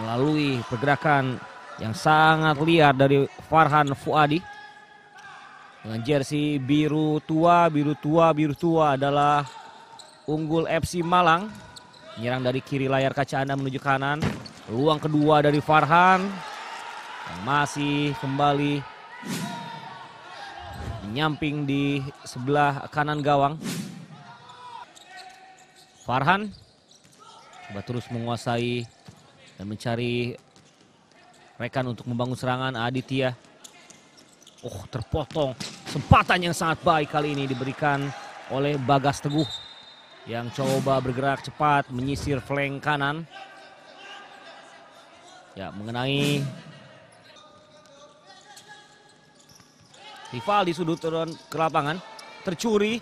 melalui pergerakan yang sangat liar dari Farhan Fuadi dengan jersey biru tua, biru tua, biru tua adalah unggul FC Malang. Menyerang dari kiri layar kaca Anda menuju kanan. Ruang kedua dari Farhan. Yang masih kembali menyamping di sebelah kanan gawang. Farhan coba terus menguasai dan mencari rekan untuk membangun serangan Aditya. Oh terpotong. Kesempatan yang sangat baik kali ini diberikan oleh Bagas Teguh. Yang coba bergerak cepat menyisir flank kanan. Ya mengenai rival di sudut turun ke lapangan. Tercuri.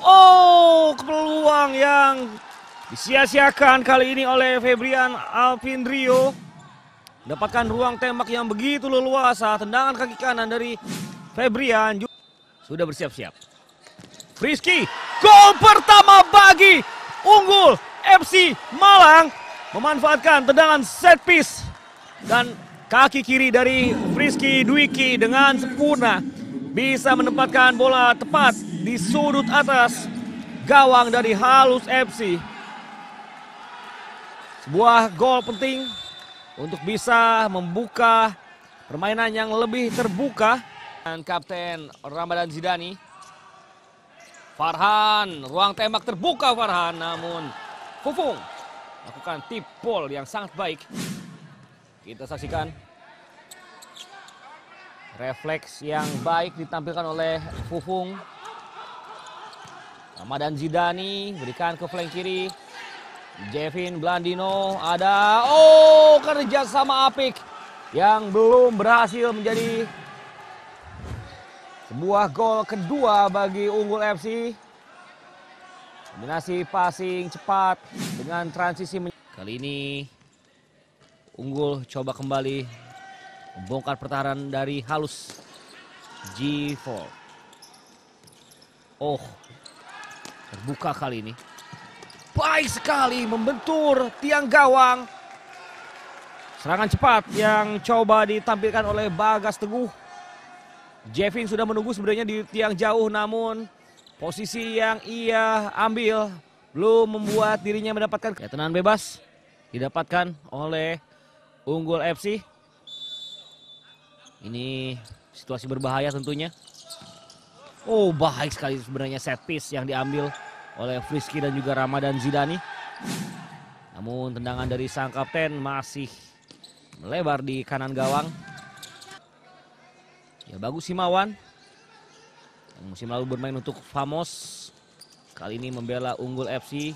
Oh peluang yang Disia-siakan kali ini oleh Febrian Alvin Rio. Dapatkan ruang tembak yang begitu leluasa. Ah, tendangan kaki kanan dari Febrian. Sudah bersiap-siap. Frisky. Gol pertama bagi unggul FC Malang. Memanfaatkan tendangan set piece. Dan kaki kiri dari Frisky Dwiki dengan sempurna. Bisa menempatkan bola tepat di sudut atas gawang dari Halus FC sebuah gol penting untuk bisa membuka permainan yang lebih terbuka. Dan Kapten Ramadan Zidani. Farhan, ruang tembak terbuka Farhan namun Fufung lakukan tip yang sangat baik. Kita saksikan refleks yang baik ditampilkan oleh Fufung. Ramadan Zidani berikan ke flank kiri Jevin Blandino ada oh kerja sama apik yang belum berhasil menjadi sebuah gol kedua bagi Unggul FC. Kombinasi passing cepat dengan transisi kali ini Unggul coba kembali membongkar pertahanan dari halus G4. Oh, terbuka kali ini baik sekali membentur tiang gawang. Serangan cepat yang coba ditampilkan oleh Bagas Teguh. Jevin sudah menunggu sebenarnya di tiang jauh namun posisi yang ia ambil belum membuat dirinya mendapatkan ketenangan bebas. Didapatkan oleh Unggul FC. Ini situasi berbahaya tentunya. Oh baik sekali sebenarnya set piece yang diambil oleh Frisky dan juga Ramadan Zidani. Namun tendangan dari sang kapten masih melebar di kanan gawang. Ya bagus Mawan. Yang musim lalu bermain untuk Famos. Kali ini membela unggul FC.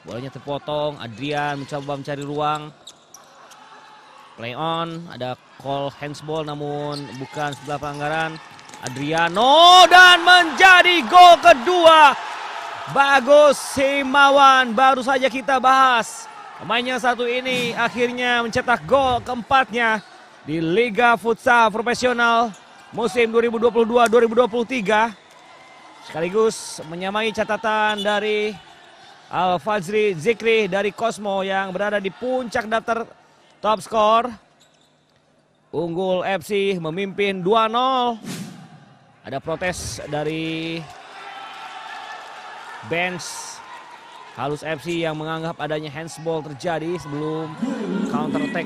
Bolanya terpotong, Adrian mencoba mencari ruang. Play on, ada call handsball namun bukan sebelah pelanggaran. Adriano dan menjadi gol kedua Bagus Simawan baru saja kita bahas. Pemain yang satu ini akhirnya mencetak gol keempatnya di Liga Futsal Profesional musim 2022-2023. Sekaligus menyamai catatan dari Al Fazri Zikri dari Cosmo yang berada di puncak daftar top skor. Unggul FC memimpin 2-0. Ada protes dari bench Halus FC yang menganggap adanya handsball terjadi sebelum counter attack.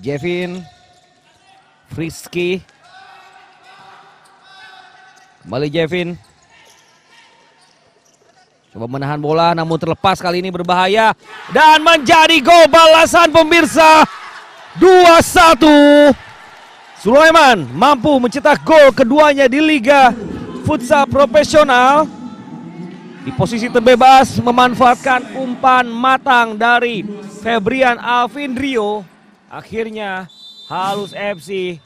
Jevin Frisky kembali Jevin coba menahan bola namun terlepas kali ini berbahaya dan menjadi gol balasan pemirsa 2-1 Sulaiman mampu mencetak gol keduanya di Liga Futsal Profesional. Di posisi terbebas memanfaatkan umpan matang dari Febrian Alvin Rio. Akhirnya Halus FC